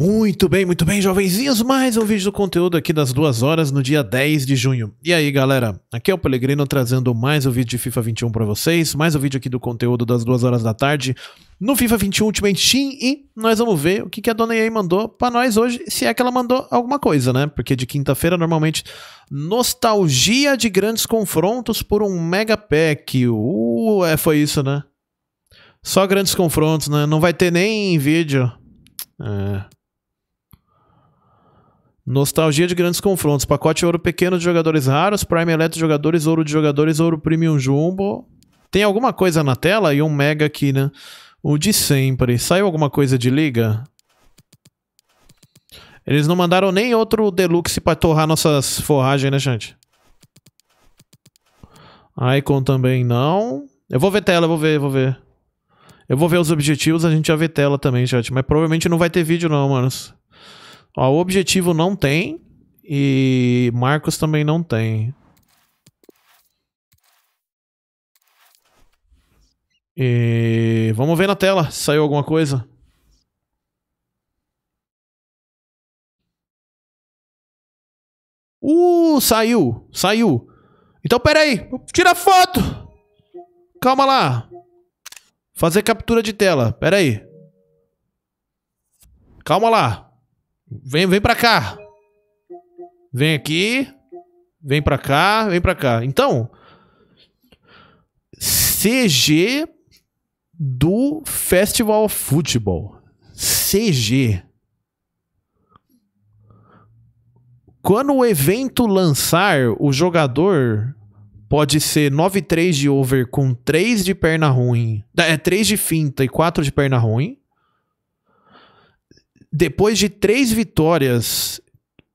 Muito bem, muito bem, jovenzinhos, mais um vídeo do conteúdo aqui das duas horas no dia 10 de junho. E aí, galera, aqui é o Pelegrino trazendo mais um vídeo de FIFA 21 para vocês, mais um vídeo aqui do conteúdo das duas horas da tarde no FIFA 21 Ultimate Team e nós vamos ver o que, que a dona EA mandou para nós hoje, se é que ela mandou alguma coisa, né? Porque de quinta-feira, normalmente, nostalgia de grandes confrontos por um Mega Pack. Uh, é, foi isso, né? Só grandes confrontos, né? Não vai ter nem vídeo. É... Nostalgia de grandes confrontos. Pacote ouro pequeno de jogadores raros, Prime Eletro de jogadores, ouro de jogadores, ouro premium jumbo. Tem alguma coisa na tela e um mega aqui, né? O de sempre. Saiu alguma coisa de liga? Eles não mandaram nem outro deluxe pra torrar nossas forragens, né, gente? Icon também não. Eu vou ver tela, eu vou ver, eu vou ver. Eu vou ver os objetivos, a gente já vê tela também, chat. Mas provavelmente não vai ter vídeo não, manos. Ó, o objetivo não tem e Marcos também não tem. E vamos ver na tela se saiu alguma coisa. Uh, saiu, saiu. Então aí, tira foto. Calma lá. Fazer captura de tela, Pera aí, Calma lá. Vem, vem pra cá. Vem aqui. Vem pra cá, vem pra cá. Então, CG do Festival of Futebol. CG. Quando o evento lançar, o jogador pode ser 9-3 de over com 3 de perna ruim. É, 3 de finta e 4 de perna ruim. Depois de três vitórias,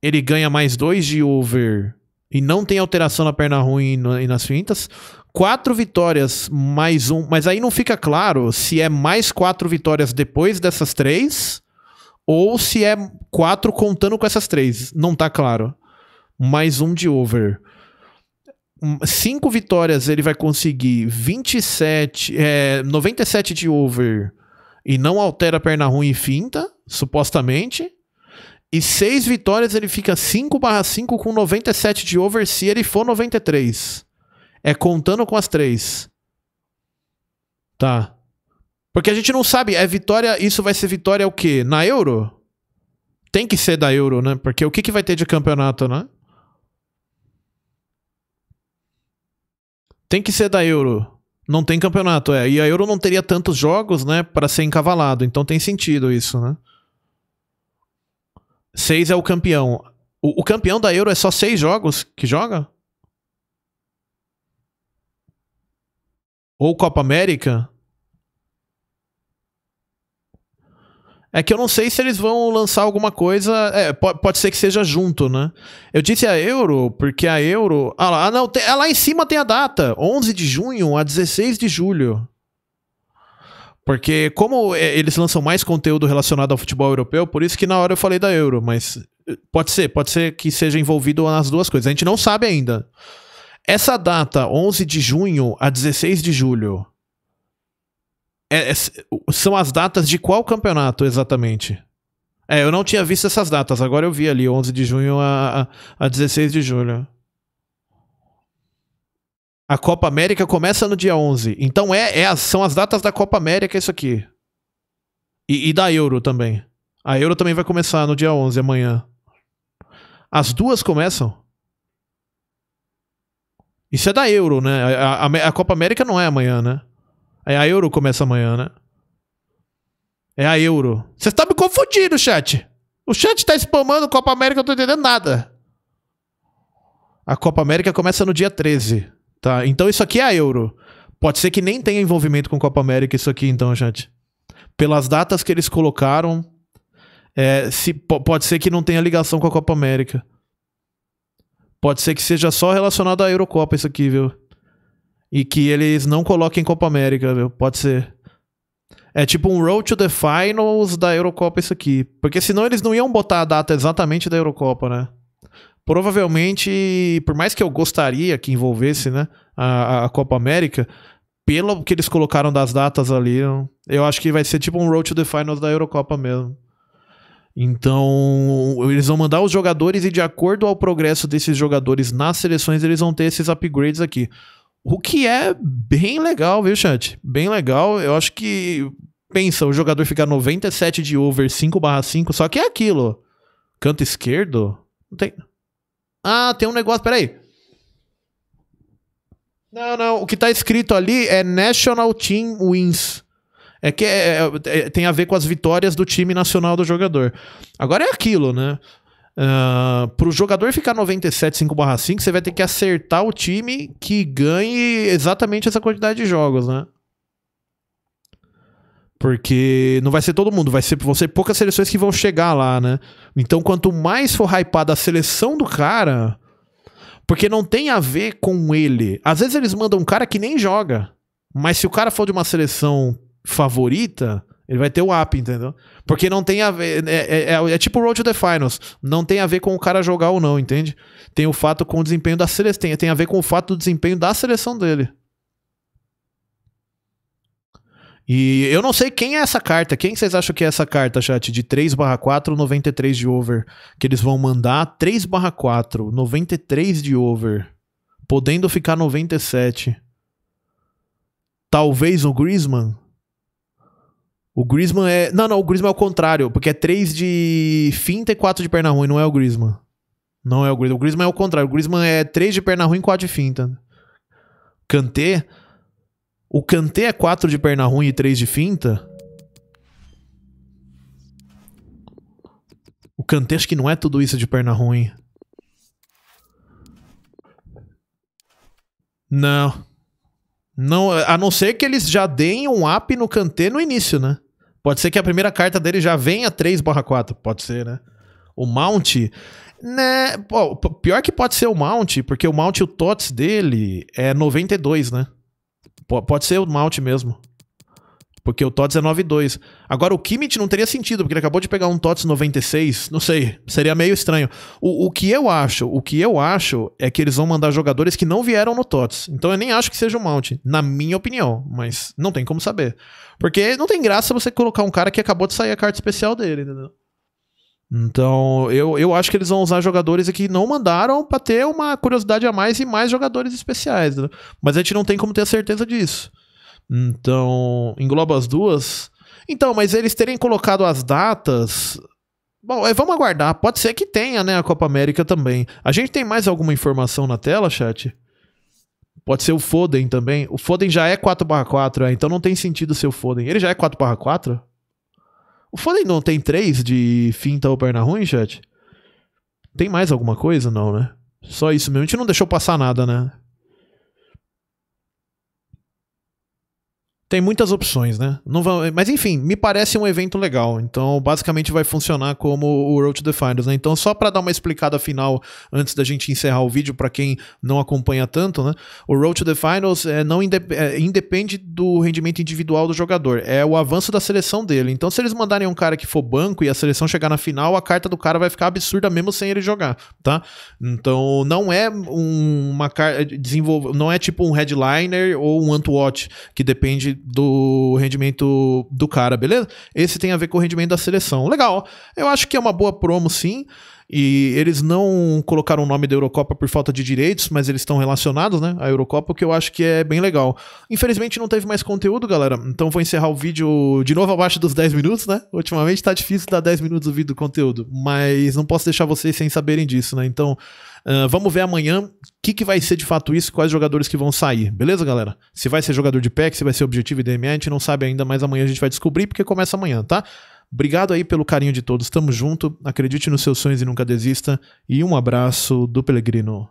ele ganha mais dois de over e não tem alteração na perna ruim e nas fintas. Quatro vitórias mais um, mas aí não fica claro se é mais quatro vitórias depois dessas três ou se é quatro contando com essas três. Não tá claro. Mais um de over. Hum, cinco vitórias ele vai conseguir 27, é, 97 de over e não altera perna ruim e finta, supostamente. E seis vitórias ele fica 5 barra 5 com 97 de over se ele for 93. É contando com as três. Tá. Porque a gente não sabe, é vitória, isso vai ser vitória o quê? Na Euro? Tem que ser da Euro, né? Porque o que, que vai ter de campeonato, né? Tem que ser da Euro. Não tem campeonato, é. E a Euro não teria tantos jogos, né, para ser encavalado. Então tem sentido isso, né? Seis é o campeão. O, o campeão da Euro é só seis jogos que joga? Ou Copa América? É que eu não sei se eles vão lançar alguma coisa. É, pode, pode ser que seja junto, né? Eu disse a Euro, porque a Euro. Ah, lá, ah, não, tem, ah, lá em cima tem a data: 11 de junho a 16 de julho. Porque, como é, eles lançam mais conteúdo relacionado ao futebol europeu, por isso que na hora eu falei da Euro, mas eh, pode ser, pode ser que seja envolvido nas duas coisas. A gente não sabe ainda. Essa data, 11 de junho a 16 de julho, é, é, são as datas de qual campeonato exatamente? É, eu não tinha visto essas datas, agora eu vi ali, 11 de junho a, a, a 16 de julho. A Copa América começa no dia 11. Então é, é são as datas da Copa América isso aqui. E, e, da Euro também. A Euro também vai começar no dia 11, amanhã. As duas começam? Isso é da Euro, né? A, a, a Copa América não é amanhã, né? É a Euro começa amanhã, né? É a Euro. Você está me confundindo, chat. O chat está spamando Copa América, eu não estou entendendo nada. A Copa América começa no dia 13, tá? Então isso aqui é a Euro. Pode ser que nem tenha envolvimento com Copa América isso aqui, então, chat. Pelas datas que eles colocaram, é, se, pode ser que não tenha ligação com a Copa América. Pode ser que seja só relacionado à Eurocopa isso aqui, viu? e que eles não coloquem Copa América, viu? Pode ser. É tipo um Road to the Finals da Eurocopa isso aqui. Porque senão eles não iam botar a data exatamente da Eurocopa, né? Provavelmente, por mais que eu gostaria que envolvesse né, a, a Copa América, pelo que eles colocaram das datas ali, eu acho que vai ser tipo um Road to the Finals da Eurocopa mesmo. Então, eles vão mandar os jogadores e de acordo ao progresso desses jogadores nas seleções, eles vão ter esses upgrades aqui. O que é bem legal, viu, chat? Bem legal. Eu acho que. Pensa, o jogador ficar 97 de over 5/5, só que é aquilo. Canto esquerdo? Não tem. Ah, tem um negócio, peraí. Não, não, o que tá escrito ali é National Team Wins. É que é, é, é tem a ver com as vitórias do time nacional do jogador. Agora é aquilo, né? Uh, ah, para o jogador ficar 97 5/5, você vai ter que acertar o time que ganhe exatamente essa quantidade de jogos, né? Porque não vai ser todo mundo, vai ser, vão ser poucas seleções que vão chegar lá, né? Então, quanto mais for hypada a seleção do cara, porque não tem a ver com ele. Às vezes eles mandam um cara que nem joga, mas se o cara for de uma seleção favorita, ele vai ter o up, entendeu? Porque não tem a ver. É, é, é, é, tipo Road to the Finals. Não tem a ver com o cara jogar ou não, entende? Tem o fato com o desempenho da seleção. Tem, tem a ver com o fato do desempenho da seleção dele. E eu não sei quem é essa carta. Quem vocês acham que é essa carta, chat? De 3 barra 4, 93 de over. Que eles vão mandar 3 barra 4, 93 de over. Podendo ficar 97. Talvez o Griezmann? O Griezmann é. Não, não, o Griezmann é o contrário, porque é 3 de finta e 4 de perna ruim, não é o Griezmann. Não é o Griezmann. O Griezmann é o contrário. O Griezmann é 3 de perna ruim e 4 de finta. Kanté. O Kanté é 4 de perna ruim e 3 de finta. O Kanté acho que não é tudo isso de perna ruim. Não. Não, a não ser que eles já deem um up no Kanté no início, né? Pode ser que a primeira carta dele já venha 3/4. Pode ser, né? O Mount. Né? Pô, pior que pode ser o Mount, porque o Mount, o TOTS dele é 92, né? P pode ser o Mount mesmo. Porque o TOTS é 9,2. Agora, o Kimmich não teria sentido, porque ele acabou de pegar um TOTS 96. Não sei, seria meio estranho. O, o que eu acho, o que eu acho é que eles vão mandar jogadores que não vieram no TOTS. Então eu nem acho que seja o um Mount, na minha opinião. Mas não tem como saber. Porque não tem graça você colocar um cara que acabou de sair a carta especial dele, entendeu? Então, eu, eu acho que eles vão usar jogadores que não mandaram pra ter uma curiosidade a mais e mais jogadores especiais. Entendeu? Mas a gente não tem como ter a certeza disso. Então, engloba as duas. Então, mas eles terem colocado as datas. Bom, é, vamos aguardar. Pode ser que tenha, né, a Copa América também. A gente tem mais alguma informação na tela, chat? Pode ser o Foden também. O Foden já é 4/4, é, então não tem sentido ser o Foden. Ele já é 4/4? O Foden não tem 3 de finta ou perna ruim, chat? Tem mais alguma coisa? Não, né? Só isso mesmo. A gente não deixou passar nada, né? Tem muitas opções, né? Não mas enfim, me parece um evento legal. Então, basicamente vai funcionar como o Road to the Finals, né? Então, só para dar uma explicada final antes da gente encerrar o vídeo para quem não acompanha tanto, né? O Road to the Finals é não indep é, independe do rendimento individual do jogador, é o avanço da seleção dele. Então, se eles mandarem um cara que for banco e a seleção chegar na final, a carta do cara vai ficar absurda mesmo sem ele jogar, tá? Então, não é um, uma carta desenvol, não é tipo um headliner ou um Antwatch que depende do rendimento do cara, beleza? Esse tem a ver com o rendimento da seleção. Legal. Eu acho que é uma boa promo, sim. E eles não colocaram o nome da Eurocopa por falta de direitos, mas eles estão relacionados, né? A Eurocopa, o que eu acho que é bem legal. Infelizmente não teve mais conteúdo, galera. Então vou encerrar o vídeo de novo abaixo dos 10 minutos, né? Ultimamente tá difícil dar 10 minutos o vídeo do conteúdo, mas não posso deixar vocês sem saberem disso, né? Então. Uh, vamos ver amanhã o que, que vai ser de fato isso, quais jogadores que vão sair, beleza, galera? Se vai ser jogador de PEC, se vai ser objetivo e DMA, a gente não sabe ainda, mas amanhã a gente vai descobrir porque começa amanhã, tá? Obrigado aí pelo carinho de todos. Tamo junto. Acredite nos seus sonhos e nunca desista. E um abraço do Pelegrino.